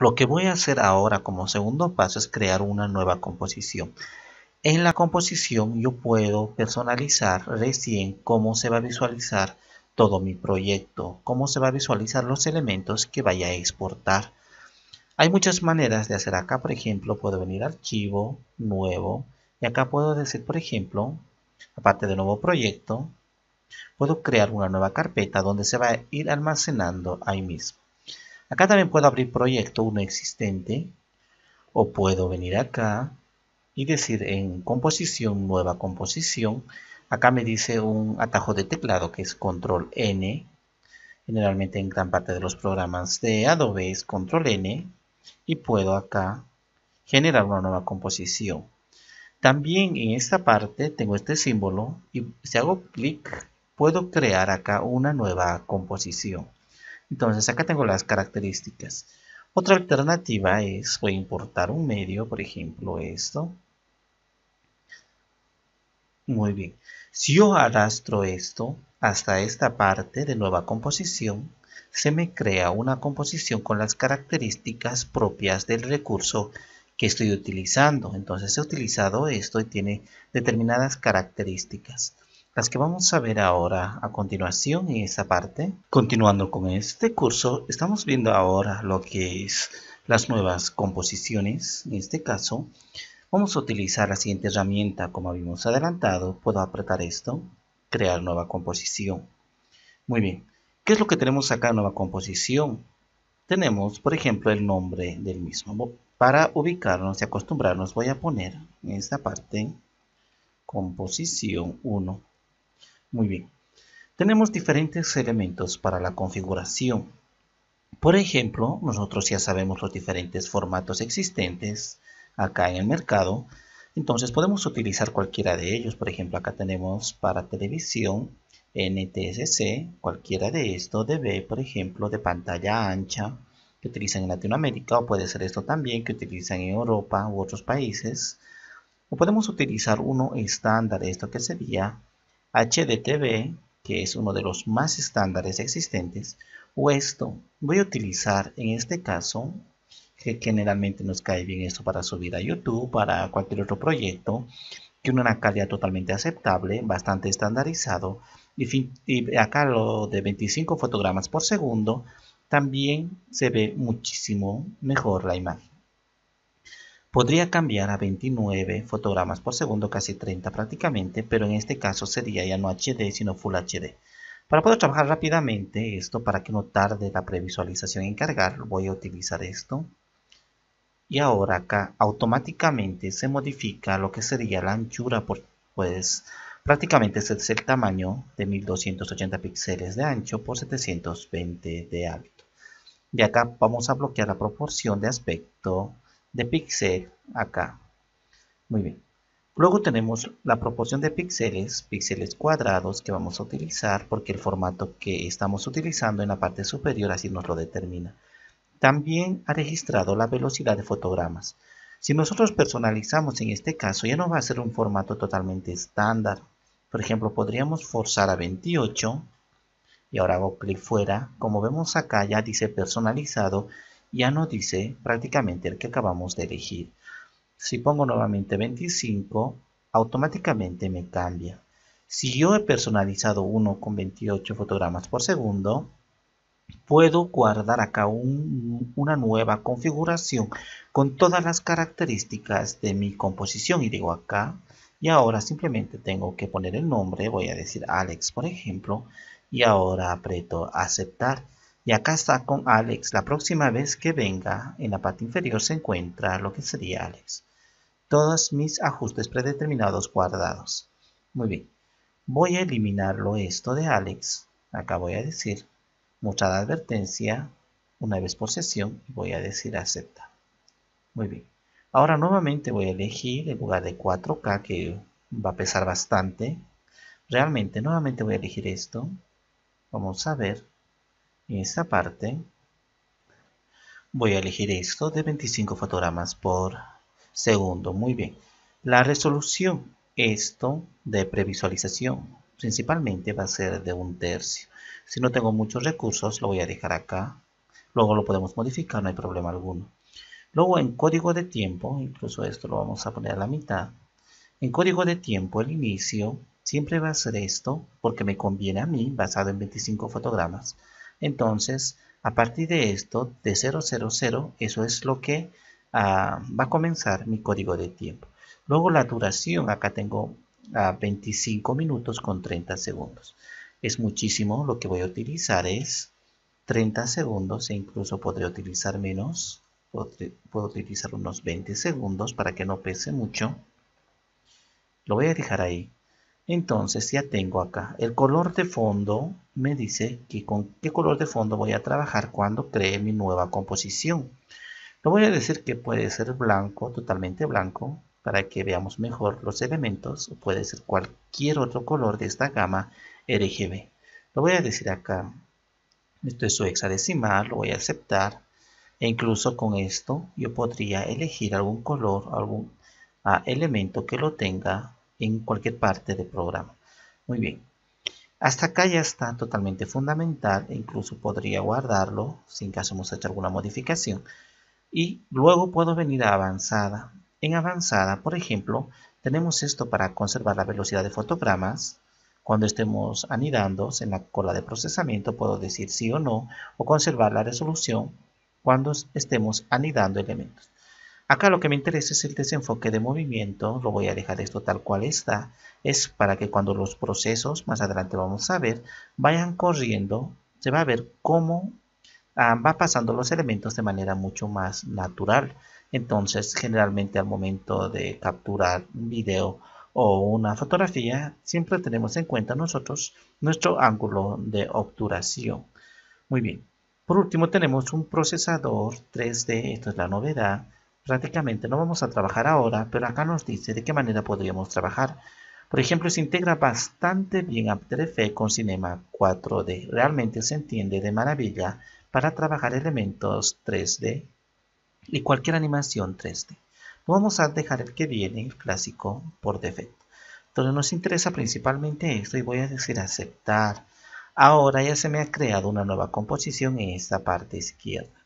Lo que voy a hacer ahora como segundo paso es crear una nueva composición. En la composición yo puedo personalizar recién cómo se va a visualizar todo mi proyecto, cómo se va a visualizar los elementos que vaya a exportar. Hay muchas maneras de hacer acá, por ejemplo, puedo venir a archivo, nuevo, y acá puedo decir, por ejemplo, aparte de nuevo proyecto, puedo crear una nueva carpeta donde se va a ir almacenando ahí mismo. Acá también puedo abrir proyecto, uno existente, o puedo venir acá y decir en composición, nueva composición. Acá me dice un atajo de teclado que es control N. Generalmente en gran parte de los programas de Adobe es control N. Y puedo acá generar una nueva composición. También en esta parte tengo este símbolo y si hago clic puedo crear acá una nueva composición. Entonces acá tengo las características. Otra alternativa es, voy a importar un medio, por ejemplo esto. Muy bien. Si yo arrastro esto hasta esta parte de nueva composición, se me crea una composición con las características propias del recurso que estoy utilizando. Entonces he utilizado esto y tiene determinadas características las que vamos a ver ahora a continuación en esta parte. Continuando con este curso, estamos viendo ahora lo que es las nuevas composiciones. En este caso, vamos a utilizar la siguiente herramienta como habíamos adelantado. Puedo apretar esto, crear nueva composición. Muy bien, ¿qué es lo que tenemos acá nueva composición? Tenemos, por ejemplo, el nombre del mismo. Para ubicarnos y acostumbrarnos voy a poner en esta parte composición 1 muy bien. Tenemos diferentes elementos para la configuración. Por ejemplo, nosotros ya sabemos los diferentes formatos existentes acá en el mercado. Entonces podemos utilizar cualquiera de ellos. Por ejemplo, acá tenemos para televisión, NTSC, cualquiera de estos, DB, por ejemplo, de pantalla ancha, que utilizan en Latinoamérica, o puede ser esto también, que utilizan en Europa u otros países. O podemos utilizar uno estándar, esto que sería HDTV, que es uno de los más estándares existentes, o esto. Voy a utilizar en este caso, que generalmente nos cae bien esto para subir a YouTube, para cualquier otro proyecto, que una calidad totalmente aceptable, bastante estandarizado, y acá lo de 25 fotogramas por segundo, también se ve muchísimo mejor la imagen. Podría cambiar a 29 fotogramas por segundo, casi 30 prácticamente, pero en este caso sería ya no HD, sino Full HD. Para poder trabajar rápidamente esto, para que no tarde la previsualización en cargar, voy a utilizar esto. Y ahora acá automáticamente se modifica lo que sería la anchura, pues prácticamente es el tamaño de 1280 píxeles de ancho por 720 de alto. Y acá vamos a bloquear la proporción de aspecto de píxel acá. Muy bien. Luego tenemos la proporción de píxeles, píxeles cuadrados que vamos a utilizar porque el formato que estamos utilizando en la parte superior así nos lo determina. También ha registrado la velocidad de fotogramas. Si nosotros personalizamos en este caso ya no va a ser un formato totalmente estándar. Por ejemplo, podríamos forzar a 28 y ahora hago clic fuera. Como vemos acá ya dice personalizado ya nos dice prácticamente el que acabamos de elegir. Si pongo nuevamente 25, automáticamente me cambia. Si yo he personalizado uno con 28 fotogramas por segundo, puedo guardar acá una nueva configuración con todas las características de mi composición y digo acá y ahora simplemente tengo que poner el nombre voy a decir Alex por ejemplo y ahora aprieto aceptar y acá está con Alex. La próxima vez que venga, en la parte inferior se encuentra lo que sería Alex. Todos mis ajustes predeterminados guardados. Muy bien. Voy a eliminarlo esto de Alex. Acá voy a decir mucha advertencia una vez por sesión voy a decir acepta. Muy bien. Ahora nuevamente voy a elegir el lugar de 4K que va a pesar bastante. Realmente nuevamente voy a elegir esto. Vamos a ver en esta parte. Voy a elegir esto de 25 fotogramas por segundo. Muy bien. La resolución, esto de previsualización, principalmente va a ser de un tercio. Si no tengo muchos recursos, lo voy a dejar acá. Luego lo podemos modificar, no hay problema alguno. Luego en código de tiempo, incluso esto lo vamos a poner a la mitad. En código de tiempo, el inicio siempre va a ser esto, porque me conviene a mí, basado en 25 fotogramas. Entonces, a partir de esto, de 000, eso es lo que ah, va a comenzar mi código de tiempo. Luego la duración, acá tengo 25 ah, minutos con 30 segundos. Es muchísimo, lo que voy a utilizar es 30 segundos e incluso podría utilizar menos. Puedo utilizar unos 20 segundos para que no pese mucho. Lo voy a dejar ahí. Entonces ya tengo acá el color de fondo me dice que con qué color de fondo voy a trabajar cuando cree mi nueva composición. lo voy a decir que puede ser blanco, totalmente blanco, para que veamos mejor los elementos. puede ser cualquier otro color de esta gama RGB. Lo voy a decir acá. Esto es su hexadecimal, lo voy a aceptar. E incluso con esto yo podría elegir algún color, algún ah, elemento que lo tenga en cualquier parte del programa. Muy bien. Hasta acá ya está totalmente fundamental e incluso podría guardarlo sin que caso hemos hecho alguna modificación. Y luego puedo venir a avanzada. En avanzada, por ejemplo, tenemos esto para conservar la velocidad de fotogramas. Cuando estemos anidando en la cola de procesamiento puedo decir sí o no o conservar la resolución cuando estemos anidando elementos. Acá lo que me interesa es el desenfoque de movimiento, lo voy a dejar esto tal cual está, es para que cuando los procesos, más adelante vamos a ver, vayan corriendo, se va a ver cómo ah, va pasando los elementos de manera mucho más natural. Entonces, generalmente al momento de capturar un video o una fotografía, siempre tenemos en cuenta nosotros nuestro ángulo de obturación. Muy bien. Por último, tenemos un procesador 3D, esto es la novedad, prácticamente no vamos a trabajar ahora, pero acá nos dice de qué manera podríamos trabajar. Por ejemplo, se integra bastante bien After Effects con Cinema 4D. Realmente se entiende de maravilla para trabajar elementos 3D y cualquier animación 3D. vamos a dejar el que viene, el clásico, por defecto. Entonces nos interesa principalmente esto y voy a decir aceptar. Ahora ya se me ha creado una nueva composición en esta parte izquierda.